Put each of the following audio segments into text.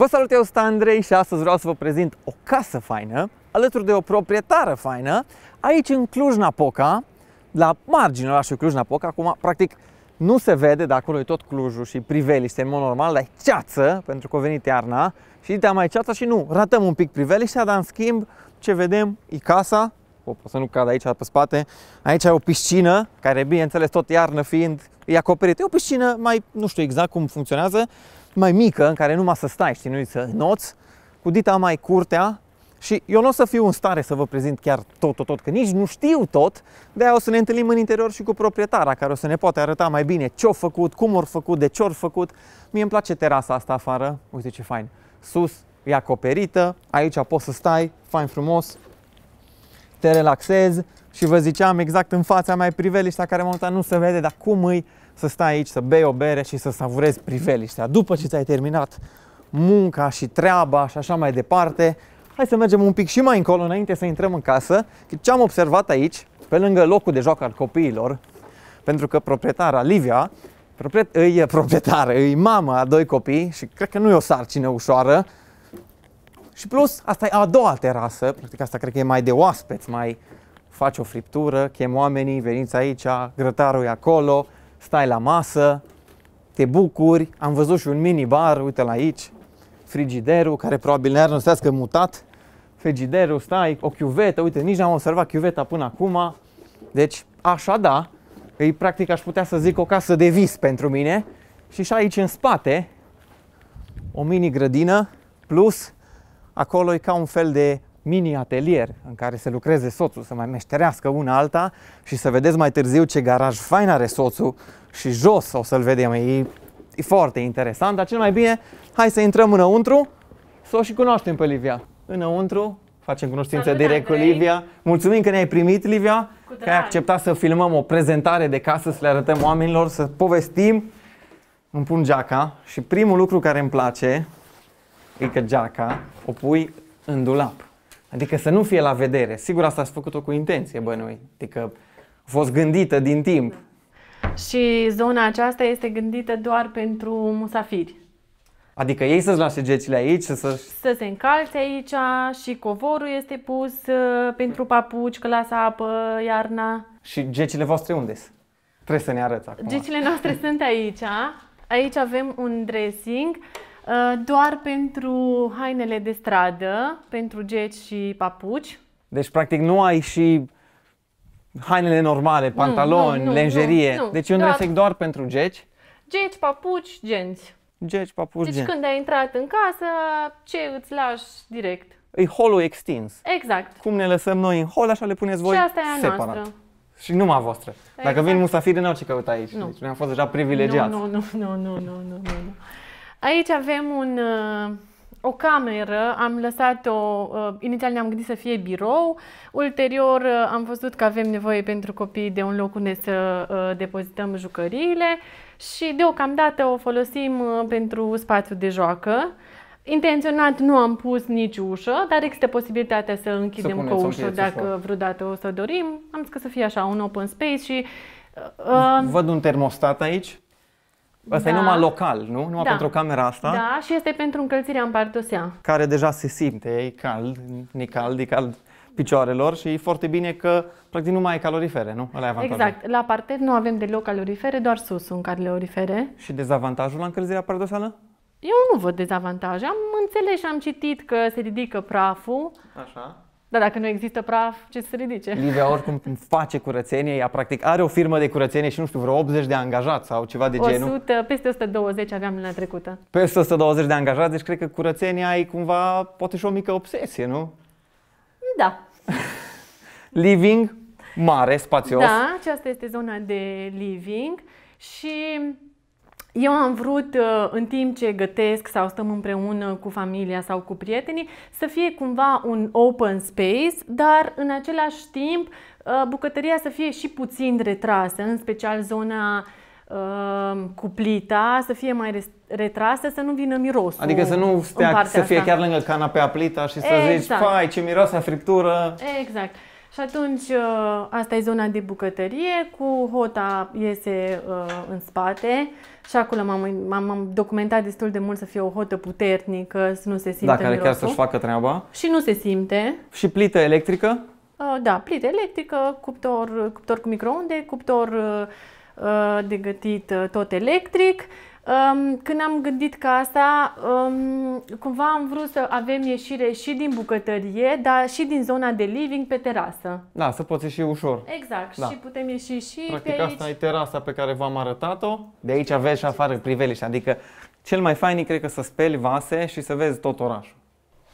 Vă salut, eu sunt Andrei și astăzi vreau să vă prezint o casă faină, alături de o proprietară faină, aici în Cluj-Napoca, la marginea orașului Cluj-Napoca, acum practic nu se vede, dar acolo e tot Clujul și priveliște, în mod normal, dar e ceață, pentru că a venit iarna și de mai ceața și nu, ratăm un pic priveliștea, dar în schimb ce vedem e casa, o, să nu cad aici pe spate, aici e o piscină, care bineînțeles tot iarnă fiind e acoperită, e o piscină mai, nu știu exact cum funcționează, mai mică, în care numai să stai, știi, nu să noți, cu dita mai curtea și eu nu o să fiu în stare să vă prezint chiar tot, tot, tot, că nici nu știu tot, de aia o să ne întâlnim în interior și cu proprietara, care o să ne poate arăta mai bine ce au făcut, cum au făcut, de ce au făcut. Mie îmi place terasa asta afară, uite ce fain, sus e acoperită, aici poți să stai, fain frumos, te relaxezi și vă ziceam exact în fața mea priveliștea care momentan nu se vede, dar cum îi să stai aici, să bei o bere și să savurezi priveliștea. După ce ți-ai terminat munca și treaba și așa mai departe, hai să mergem un pic și mai încolo înainte să intrăm în casă. Ce am observat aici, pe lângă locul de joacă al copiilor, pentru că proprietara Livia propriet, îi proprietară, îi mama a doi copii și cred că nu e o sarcină ușoară. Și plus, asta e a doua terasă, practic asta cred că e mai de oaspeți, mai faci o friptură, chem oamenii, veniți aici, grătarul e acolo, stai la masă, te bucuri, am văzut și un minibar, uite-l aici, frigiderul, care probabil ne-ar năstească mutat, frigiderul, stai, o chiuvetă, uite, nici n-am observat chiuveta până acum, deci așa da, e practic aș putea să zic o casă de vis pentru mine și și aici în spate o mini grădină plus acolo e ca un fel de mini-atelier în care să lucreze soțul, să mai meșterească una alta și să vedeți mai târziu ce garaj fain are soțul și jos o să-l vedem. E, e foarte interesant, dar cel mai bine, hai să intrăm înăuntru să o și cunoaștem pe Livia. Înăuntru, facem cunoștință Salut, direct Andrei. cu Livia. Mulțumim că ne-ai primit, Livia, că ai acceptat să filmăm o prezentare de casă, să le arătăm oamenilor, să povestim. Îmi pun geaca și primul lucru care îmi place e că geaca o pui în dulap. Adică să nu fie la vedere. Sigur, asta ați făcut-o cu intenție, bănui. Adică a fost gândită din timp. Și zona aceasta este gândită doar pentru musafiri. Adică ei să-ți lase gecile aici? Să... să se încalțe aici și covorul este pus uh, pentru papuci, că lasă apă iarna. Și gecile voastre unde sunt? Trebuie să ne arăți acum. Gecile noastre sunt aici. Aici avem un dressing Uh, doar pentru hainele de stradă, pentru geci și papuci. Deci, practic, nu ai și hainele normale, pantaloni, nu, nu, nu, lenjerie. Nu, nu, deci un doar... efect doar pentru geci. Geci, papuci, genți. Geci, papuci, Deci genți. când ai intrat în casă, ce îți lași direct? E holul extins. Exact. Cum ne lăsăm noi în hol, așa le puneți voi și asta e a separat. Noastră. Și numai voastră. Exact. Dacă vin musafiri, n-au ce căuta aici. Nu. Deci noi am fost deja privilegiați. Nu, nu, nu, nu, nu, nu, nu. nu. Aici avem un, uh, o cameră, am lăsat-o, uh, inițial ne-am gândit să fie birou, ulterior uh, am văzut că avem nevoie pentru copii de un loc unde să depozităm jucăriile și deocamdată o folosim pentru spațiu de joacă. Intenționat nu am pus nici ușă, dar există posibilitatea să închidem să cu ușă dacă vreodată o să dorim. Am zis că să fie așa un open space și... Uh, Văd un termostat aici. Asta da. e numai local, nu? Numai da. pentru camera asta. Da, și este pentru încălzirea în pardosea. Care deja se simte, e cald, e cald, e cald picioarelor și e foarte bine că practic nu mai ai calorifere, nu? Ăla e exact. La parter nu avem deloc calorifere, doar sus sunt calorifere. Și dezavantajul la încălzirea pardoseală? Eu nu văd dezavantaj. Am înțeles și am citit că se ridică praful. Așa. Da, dacă nu există praf, ce se ridice? Livia oricum face curățenie, ea practic are o firmă de curățenie și nu știu, vreo 80 de angajați sau ceva de 100, genul. Peste 120 aveam luna trecută. Peste 120 de angajați, deci cred că curățenia ai cumva poate și o mică obsesie, nu? Da. living mare, spațios. Da, aceasta este zona de living și eu am vrut, uh, în timp ce gătesc sau stăm împreună cu familia sau cu prietenii, să fie cumva un open space, dar în același timp uh, bucătăria să fie și puțin retrasă, în special zona uh, cuplita, să fie mai retrasă, să nu vină mirosul. Adică să nu stea, să fie asta. chiar lângă canapea plita și să exact. zici, fai, ce miroase a friptură. Exact. Și atunci uh, asta e zona de bucătărie, cu hota iese uh, în spate și acolo m-am, documentat destul de mult să fie o hotă puternică, să nu se simte Da, care chiar să-și facă treaba. Și nu se simte. Și plită electrică? Uh, da, plită electrică, cuptor, cuptor cu microunde, cuptor de gătit tot electric când am gândit ca asta, cumva am vrut să avem ieșire și din bucătărie, dar și din zona de living pe terasă. Da, să poți ieși ușor. Exact, da. și putem ieși și Practic pe aici. asta e terasa pe care v-am arătat-o. De aici aveți și afară priveliște, adică cel mai fain e cred că să speli vase și să vezi tot orașul.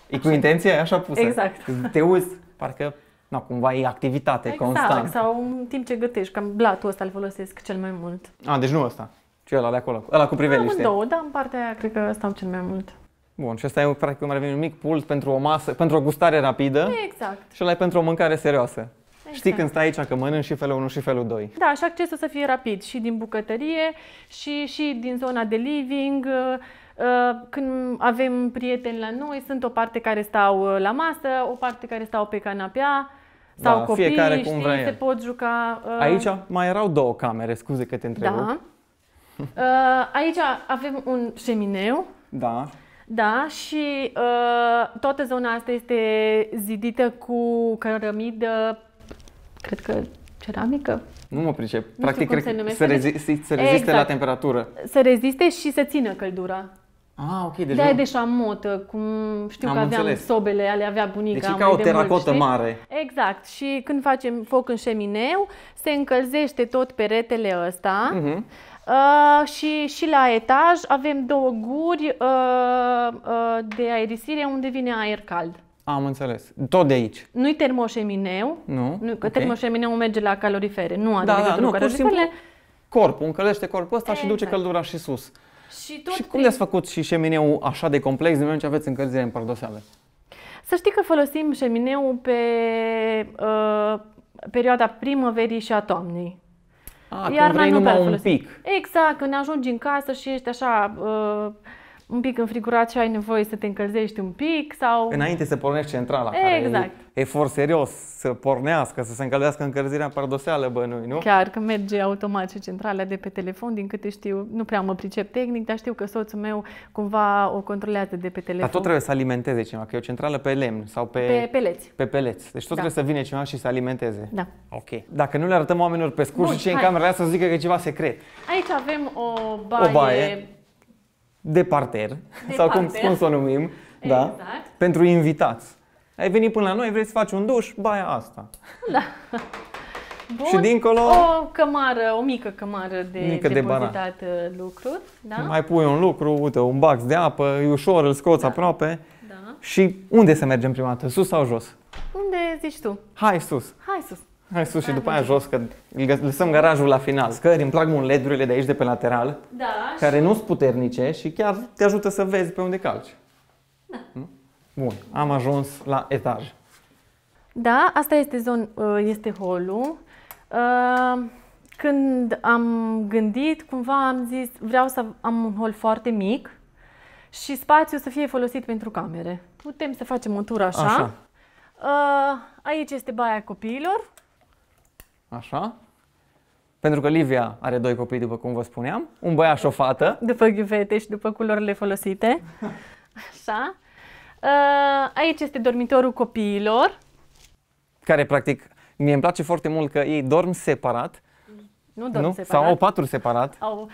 E cu intenție așa pusă. Exact. Te uzi, parcă Na, cumva e activitate exact, constant. Exact, sau în timp ce gătești, cam blatul ăsta îl folosesc cel mai mult. A, deci nu ăsta. Ce ăla de acolo? Ăla cu păi priveliște? două, dar în partea aia cred că stau cel mai mult. Bun, și ăsta e practic cum ar veni un mic pult pentru o masă, pentru o gustare rapidă. Exact. Și ăla e pentru o mâncare serioasă. Exact. Știi când stai aici că mănânci și felul 1 și felul 2. Da, și accesul să fie rapid și din bucătărie și, și din zona de living. Uh, uh, când avem prieteni la noi, sunt o parte care stau uh, la masă, o parte care stau pe canapea sau da, copii, fiecare cum știi, vrea se pot juca. Aici mai erau două camere, scuze că te întreb. Da Uh, aici avem un șemineu. Da. Da, și uh, toată zona asta este zidită cu cărămidă, cred că ceramică. Nu mă pricep. Nu Practic, cred se că se, rezi- se reziste exact. la temperatură. Se reziste și se țină căldura. Ah, ok, deci de-aia de șamotă, cum știu Am că aveam înțeles. sobele, ale avea bunica Deci e ca o teracotă mult, mare. Exact. Și când facem foc în șemineu, se încălzește tot peretele ăsta. Uh-huh Uh, și, și la etaj avem două guri uh, uh, de aerisire unde vine aer cald. Am înțeles. Tot de aici. Nu-i termoșemineu. Nu. nu că okay. termoșemineu merge la calorifere. Nu are da, da, nu, pur și simplu corpul. Încălește corpul ăsta exact. și duce exact. căldura și sus. Și, tot și cum prin... le-ați făcut și șemineu așa de complex din moment ce aveți încălzire în pardoseale? Să știi că folosim șemineu pe uh, perioada primăverii și a toamnei. A, ah, Iarna nu numai un pic. Exact, când ajungi în casă și ești așa... Uh, un pic înfrigurat și ai nevoie să te încălzești un pic sau... Înainte să pornești centrala, exact. care e efort serios să pornească, să se încălzească încălzirea paradoxală bănui, nu? Chiar că merge automat și centrala de pe telefon, din câte știu, nu prea mă pricep tehnic, dar știu că soțul meu cumva o controlează de pe telefon. Dar tot trebuie să alimenteze cineva, că e o centrală pe lemn sau pe... Pe peleți. Pe peleți. Deci tot da. trebuie să vine cineva și să alimenteze. Da. Ok. Dacă nu le arătăm oamenilor pe scurt Bun, și cei hai. în camera să zică că e ceva secret. Aici avem o baie, o baie de parter, de sau parter. Cum, cum să o numim, da? exact. da? pentru invitați. Ai venit până la noi, vrei să faci un duș, baia asta. Da. Bun. Și dincolo... O cămară, o mică cămară de mică depozitat de uh, lucruri. Da? Mai pui un lucru, uite, un bax de apă, e ușor, îl scoți da. aproape. Da. Și unde să mergem prima dată, sus sau jos? Unde zici tu? Hai sus! Hai sus! Hai sus și după aia jos, că lăsăm garajul la final. Scări, îmi plac mult ledurile de aici, de pe lateral, da, care nu sunt puternice și chiar te ajută să vezi pe unde calci. Da. Hm? Bun, am ajuns la etaj. Da, asta este, zon, uh, este holul. Uh, când am gândit, cumva am zis, vreau să am un hol foarte mic și spațiu să fie folosit pentru camere. Putem să facem o tură așa. așa. Uh, aici este baia copiilor, Așa. Pentru că Livia are doi copii, după cum vă spuneam, un băiat și o fată. După ghivete și după culorile folosite. Așa. Uh, aici este dormitorul copiilor. Care, practic, mie îmi place foarte mult că ei dorm separat. Nu dorm nu? separat. Sau au patru separat. Au.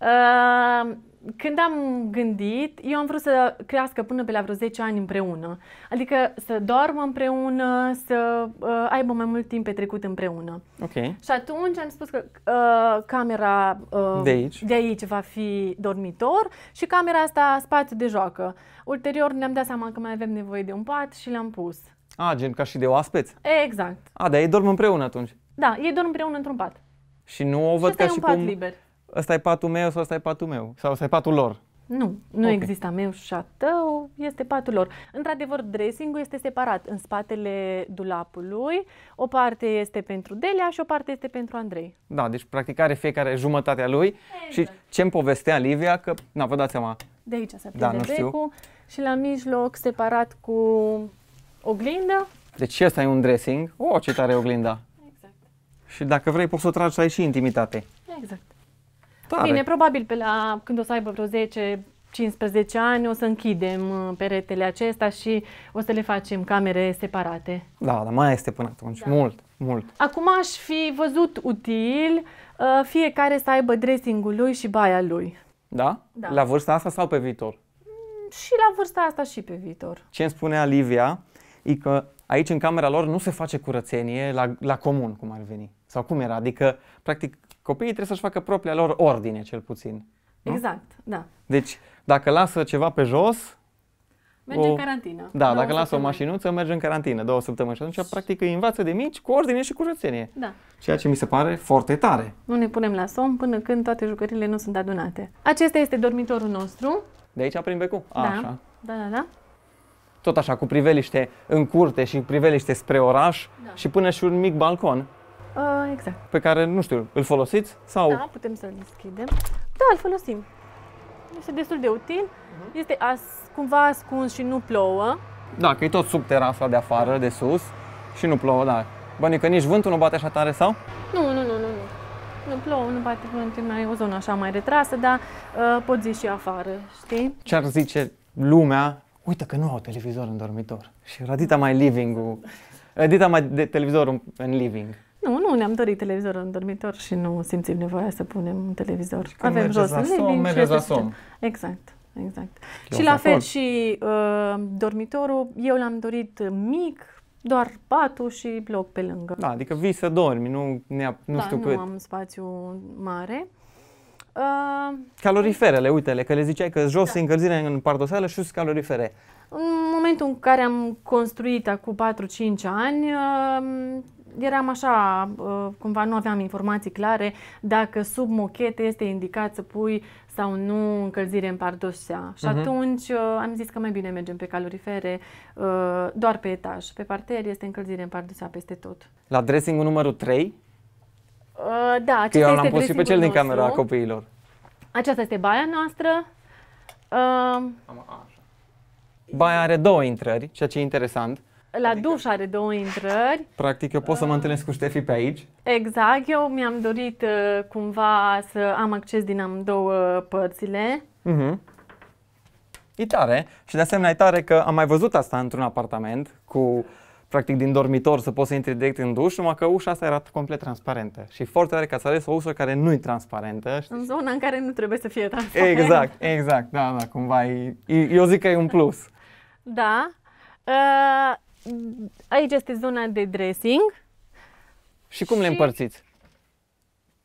Uh, când am gândit, eu am vrut să crească până pe la vreo 10 ani împreună. Adică să doarmă împreună, să uh, aibă mai mult timp petrecut împreună. Ok. Și atunci am spus că uh, camera uh, de, aici. de aici va fi dormitor și camera asta spațiu de joacă. Ulterior ne-am dat seama că mai avem nevoie de un pat și l-am pus. A, gen ca și de oaspeți? Exact. A, dar ei dorm împreună atunci? Da, ei dorm împreună într-un pat. Și nu o văd și ca și un pat cum... liber ăsta e patul meu sau ăsta e patul meu sau ăsta e patul lor. Nu, nu okay. există meu și a tău, este patul lor. Într-adevăr, dressing-ul este separat în spatele dulapului, o parte este pentru Delia și o parte este pentru Andrei. Da, deci practic are fiecare jumătatea lui exact. și ce-mi povestea Livia, că, na, vă dați seama. De aici se da, nu știu. becul și la mijloc separat cu oglinda. Deci ăsta e un dressing. O, oh, ce tare oglinda! Exact. Și dacă vrei poți să o tragi să ai și intimitate. Exact tare. Bine, probabil pe la, când o să aibă vreo 10 15 ani o să închidem uh, peretele acesta și o să le facem camere separate. Da, dar mai este până atunci. Da. Mult, mult. Acum aș fi văzut util uh, fiecare să aibă dressing-ul lui și baia lui. Da? da? La vârsta asta sau pe viitor? Mm, și la vârsta asta și pe viitor. Ce îmi spune Alivia? e că aici în camera lor nu se face curățenie la, la comun, cum ar veni. Sau cum era, adică, practic, copiii trebuie să-și facă propria lor ordine, cel puțin. Nu? Exact, da. Deci, dacă lasă ceva pe jos... Merge o, în carantină. Da, dacă lasă o mașinuță, merge în carantină două săptămâni și atunci, practic, îi învață de mici cu ordine și curățenie. Da. Ceea ce mi se pare foarte tare. Nu ne punem la somn până când toate jucările nu sunt adunate. Acesta este dormitorul nostru. De aici prin becul? Da. Așa. Da, da, da tot așa, cu priveliște în curte și priveliște spre oraș da. și până și un mic balcon. Uh, exact. Pe care, nu știu, îl folosiți sau... Da, putem să-l deschidem. Da, îl folosim. Este destul de util. Uh-huh. Este as, cumva ascuns și nu plouă. Da, că e tot sub terasa de afară, de sus și nu plouă, da. Bani că nici vântul nu bate așa tare sau? Nu, nu, nu, nu. Nu, nu plouă, nu bate vântul, mai e o zonă așa mai retrasă, dar uh, ă, poți zi și afară, știi? Ce-ar zice lumea uite că nu au televizor în dormitor. Și Radita mai living-ul, Radita mai de televizor în living. Nu, nu, ne-am dorit televizor în dormitor și nu simțim nevoia să punem un televizor. Și Avem jos la în living și la somn. Exact, exact. Eu și la fel acord. și uh, dormitorul, eu l-am dorit mic, doar patul și bloc pe lângă. Da, adică vii să dormi, nu, nu da, știu nu cât. am spațiu mare. Uh, caloriferele, uite-le, că le ziceai că jos da. încălzire în pardoseală și sus calorifere. În momentul în care am construit acum 4-5 ani, um, eram așa, uh, cumva nu aveam informații clare dacă sub mochete este indicat să pui sau nu încălzire în pardosea. Și uh-huh. atunci uh, am zis că mai bine mergem pe calorifere, uh, doar pe etaj. Pe parter este încălzire în pardosea peste tot. La dressingul numărul 3, Uh, da, acesta Eu l-am pus și pe cel din camera nostru. copiilor. Aceasta este baia noastră. Uh, Am, așa. Baia are două intrări, ceea ce e interesant. La adică... duș are două intrări. Practic, eu pot să mă uh. întâlnesc cu Ștefi pe aici. Exact, eu mi-am dorit uh, cumva să am acces din amândouă părțile. Uh-huh. E tare și de asemenea e tare că am mai văzut asta într-un apartament cu practic din dormitor să poți să intri direct în duș, numai că ușa asta era complet transparentă. Și foarte rare că ați ales o ușă care nu e transparentă. Știi? În zona în care nu trebuie să fie transparentă. Exact, exact, da, da, cumva e, eu zic că e un plus. Da. Uh, aici este zona de dressing. Și cum și... le împărțiți?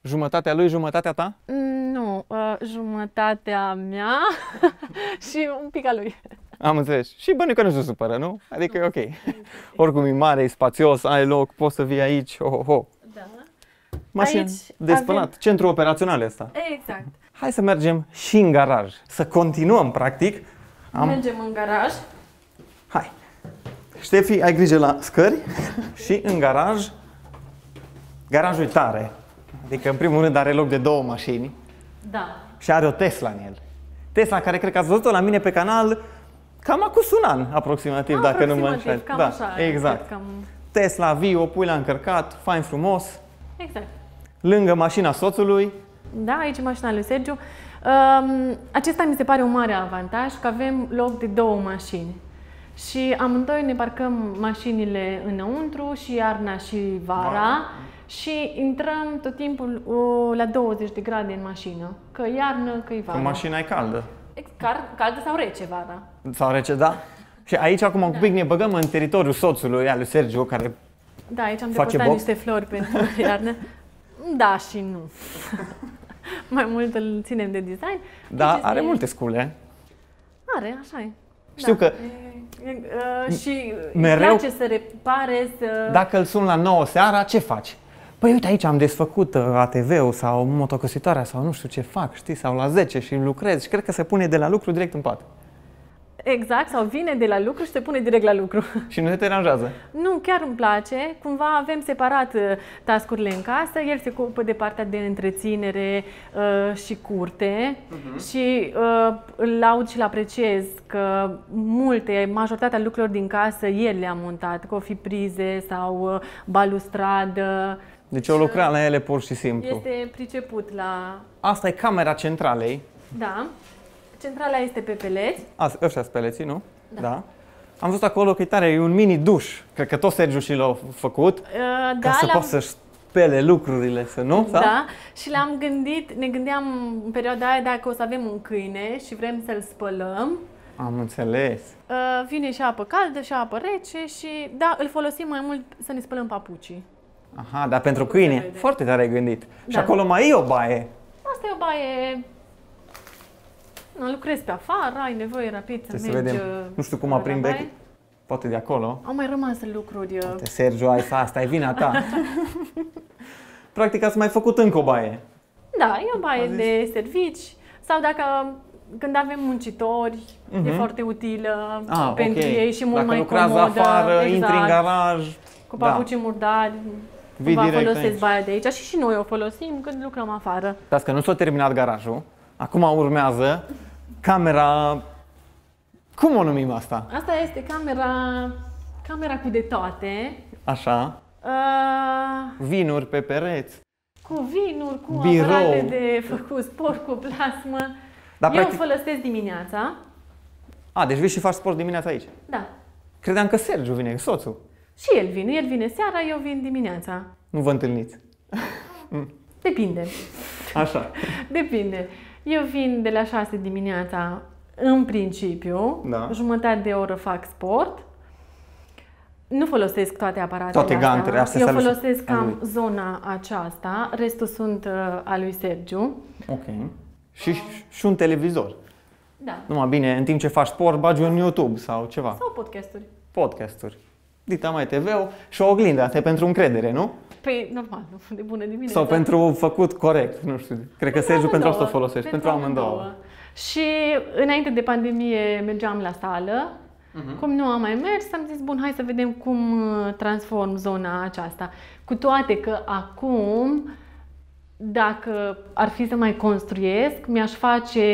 Jumătatea lui, jumătatea ta? Mm, nu, uh, jumătatea mea și un pic a lui. Am înțeles. Și bani, că nu se supără, nu? Adică ok. Oricum e mare, e spațios, ai loc, poți să vii aici, ho, ho, ho. Da. Mașini aici de spălat, avem... centru operațional asta. Exact. Hai să mergem și în garaj, să continuăm practic. Am... Mergem în garaj. Hai. Ștefi, ai grijă la scări și în garaj. Garajul e tare. Adică, în primul rând, are loc de două mașini. Da. Și are o Tesla în el. Tesla, care cred că ați văzut-o la mine pe canal, Cam acum un an, aproximativ, A, ah, dacă aproximativ, nu mă înșel. da, așa, exact. exact. Cam... Tesla vii, o pui la încărcat, fain frumos. Exact. Lângă mașina soțului. Da, aici e mașina lui Sergiu. Um, acesta mi se pare un mare avantaj, că avem loc de două mașini. Și amândoi ne parcăm mașinile înăuntru, și iarna și vara. Da. Și intrăm tot timpul uh, la 20 de grade în mașină. Că iarnă, că e vară. Că mașina e caldă caldă sau rece vara. Sau rece, da. Și aici acum da. un pic ne băgăm în teritoriul soțului, al lui Sergio, care Da, aici am decotat niște flori pentru iarnă. Da și nu. Mai mult îl ținem de design. Da, deci are e... multe scule. Are, așa e. Știu da. că e, e, uh, și mereu, place să repare, să... Dacă îl sun la 9 seara, ce faci? Păi uite aici am desfăcut uh, ATV-ul sau motocăsitoarea sau nu știu ce fac, știi, sau la 10 și lucrez și cred că se pune de la lucru direct în pat. Exact, sau vine de la lucru și se pune direct la lucru. Și nu te deranjează? Nu, chiar îmi place. Cumva avem separat uh, tascurile în casă, el se ocupă de partea de întreținere uh, și curte uh-huh. și uh, îl laud și îl apreciez că multe, majoritatea lucrurilor din casă el le-a montat, că o fi prize sau uh, balustradă deci o lucram la ele pur și simplu. Este priceput la... Asta e camera centralei. Da. Centrala este pe peleți. Asta, ăștia sunt peleții, nu? Da. da. Am văzut acolo că e tare, e un mini duș. Cred că tot Sergiu și l-a făcut. Uh, da, ca să poată să-și spele lucrurile, să nu? Da, da. și l-am gândit, ne gândeam în perioada aia dacă o să avem un câine și vrem să-l spălăm. Am înțeles. Uh, vine și apă caldă și apă rece și da, îl folosim mai mult să ne spălăm papucii. Aha, dar pentru câine, foarte tare ai gândit. Da. Și acolo mai e o baie. Asta e o baie nu, lucrezi pe afară, ai nevoie rapid să mergi... Să vedem. Uh, nu știu cum aprind bec. Poate de acolo. Au mai rămas lucruri. De... Uh. Poate, Sergio, ai asta e vina ta. Practic ați mai făcut încă o baie. Da, e o baie de servici. Sau dacă când avem muncitori, uh-huh. e mhm. foarte utilă ah, pentru okay. ei și mult dacă mai comodă. Dacă lucrează afară, exact. intri în garaj. Cu papucii da. murdari, Vii cumva direct folosesc aici. baia de aici și și noi o folosim când lucrăm afară. Dați că nu s-a terminat garajul, acum urmează camera... Cum o numim asta? Asta este camera, camera cu de toate. Așa. Uh... Vinuri pe pereți. Cu vinuri, cu aparate de făcut sport, cu plasmă. Dar, Eu practic... folosesc dimineața. A, deci vii și faci sport dimineața aici? Da. Credeam că Sergiu vine, soțul. Și el vine. El vine seara, eu vin dimineața. Nu vă întâlniți? Mm. Depinde. Așa. Depinde. Eu vin de la 6 dimineața în principiu, da. jumătate de oră fac sport. Nu folosesc toate aparatele Toate astea. gantele astea. Eu folosesc cam zona aceasta, restul sunt uh, al lui Sergiu. Ok. Și, și un televizor. Da. Numai bine, în timp ce faci sport, bagi un YouTube sau ceva. Sau podcasturi. Podcasturi. Dita mai tv și o oglindă. Asta e pentru încredere, nu? Păi, normal, nu? De bună dimineața. Sau pentru făcut corect, nu știu. Cred că Sergiu pentru asta o folosești, pentru, pentru amândouă. amândouă. Și înainte de pandemie mergeam la sală. Mhm. Cum nu am mai mers, am zis, bun, hai să vedem cum uh, transform zona aceasta. Cu toate că acum, dacă ar fi să mai construiesc, mi-aș face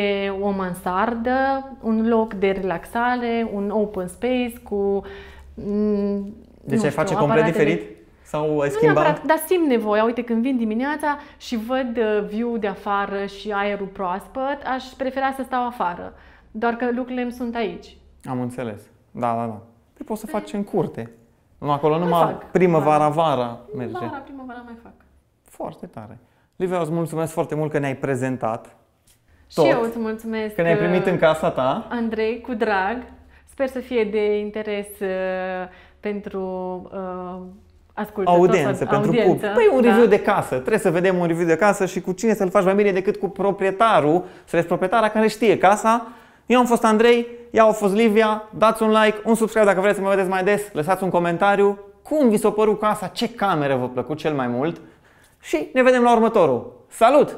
o mansardă, un loc de relaxare, un open space cu uh, Mm, deci ai face complet diferit? Sau ai schimbat? Nu neapărat, dar simt nevoia. Uite, când vin dimineața și văd uh, view de afară și aerul proaspăt, aș prefera să stau afară. Doar că lucrurile îmi sunt aici. Am înțeles. Da, da, da. Păi poți să păi- faci în curte. Nu acolo mai numai fac. primăvara, da. vara merge. Vara, primăvara mai fac. Foarte tare. Livia, îți mulțumesc foarte mult că ne-ai prezentat. Tot. Și eu îți mulțumesc că ne-ai primit uh, în casa ta. Andrei, cu drag. Sper să fie de interes uh, pentru uh, ascultători, Audiență, pentru audiență. public. Păi un da. review de casă. Trebuie să vedem un review de casă și cu cine să-l faci mai bine decât cu proprietarul, să proprietara care știe casa. Eu am fost Andrei, ea a fost Livia, dați un like, un subscribe dacă vreți să mă vedeți mai des, lăsați un comentariu, cum vi s-a părut casa, ce cameră vă plăcut cel mai mult și ne vedem la următorul. Salut!